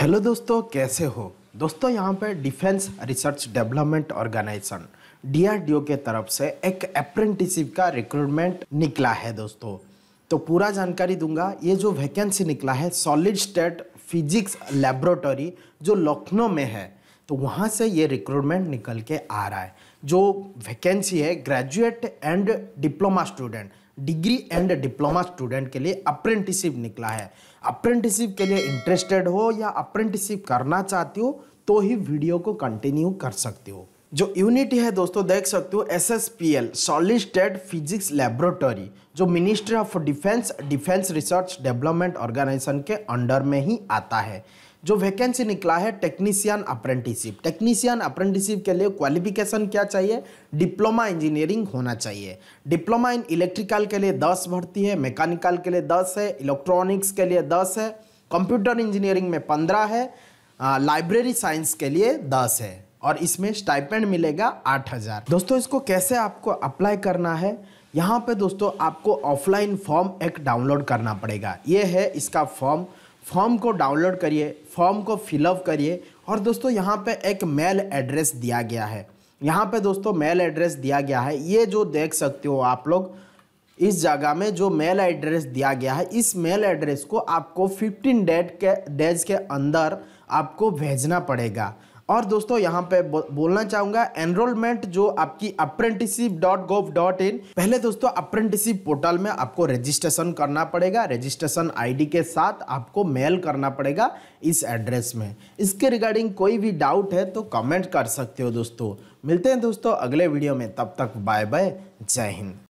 hello दोस्तों कैसे हो दोस्तों यहाँ पर defence research development organisation DRDO के तरफ से एक अप्रेंटिसिप का रिक्रूटमेंट निकला है दोस्तों तो पूरा जानकारी दूंगा ये जो वैकेंसी निकला है सॉलिड स्टेट फिजिक्स लेबोरेटरी जो लखनऊ में है तो वहाँ से ये रिक्रूटमेंट निकल के आ रहा है जो वैकेंसी है graduate and diploma student degree and diploma student के लिए अप्रेंटिसिप निकला है अप्रेंटिसिप के लिए इंटरेस्टेड हो या अप्रेंटिसिप करना चाहते हो तो ही वीडियो को कंटिन्यू कर सकते हो जो यूनिट है दोस्तों देख सकते हो S S P L solid state physics laboratory जो ministry of defence defence research development organisation के अंडर में ही आता है जो वैकेंसी निकला है टेक्नीशियन अप्रेंटिसिप टेक्नीशियन अप्रेंटिसिप के लिए क्वालिफिकेशन क्या चाहिए डिप्लोमा इंजीनियरिंग होना चाहिए डिप्लोमा इन इलेक्ट्रिकल के लिए दस भर्ती है मैकेनिकल के लिए दस है इलेक्ट्रॉनिक्स के लिए दस है कंप्यूटर इंजीनियरिंग में पंद्रह है लाइब्रेरी साइंस के लिए दस है और इसमें स्टाइपेंड मिलेगा आठ हज़ार दोस्तों इसको कैसे आपको अप्लाई करना है यहाँ पे दोस्तों आपको ऑफलाइन फॉर्म एक डाउनलोड करना पड़ेगा ये है इसका फॉर्म फॉर्म को डाउनलोड करिए फॉर्म को फिलअप करिए और दोस्तों यहाँ पे एक मेल एड्रेस दिया गया है यहाँ पे दोस्तों मेल एड्रेस दिया गया है ये जो देख सकते हो आप लोग इस जगह में जो मेल एड्रेस दिया गया है इस मेल एड्रेस को आपको 15 डेट के डेज के अंदर आपको भेजना पड़ेगा और दोस्तों यहाँ पे बोलना चाहूँगा एनरोलमेंट जो आपकी apprenticeship dot gov dot in पहले दोस्तों अप्रेंटिसिप पोर्टल में आपको रजिस्ट्रेशन करना पड़ेगा रजिस्ट्रेशन आईडी के साथ आपको मेल करना पड़ेगा इस एड्रेस में इसके रिगार्डिंग कोई भी डाउट है तो कमेंट कर सकते हो दोस्तों मिलते हैं दोस्तों अगले वीडियो में तब तक बाय बाय जय हिंद